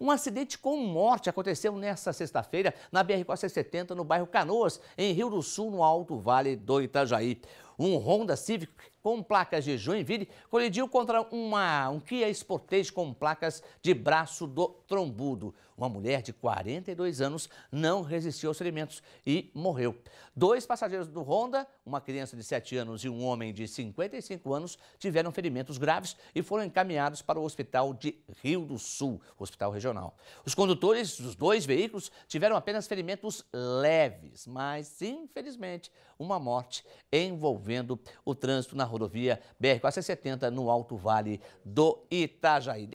Um acidente com morte aconteceu nesta sexta-feira na BR-470, no bairro Canoas, em Rio do Sul, no Alto Vale do Itajaí. Um Honda Civic com placas de Joinville colidiu contra uma, um Kia Sportage com placas de braço do trombudo. Uma mulher de 42 anos não resistiu aos ferimentos e morreu. Dois passageiros do Honda, uma criança de 7 anos e um homem de 55 anos, tiveram ferimentos graves e foram encaminhados para o hospital de Rio do Sul, hospital regional. Os condutores dos dois veículos tiveram apenas ferimentos leves, mas infelizmente uma morte envolvendo o trânsito na rodovia BR-470 no Alto Vale do Itajaí.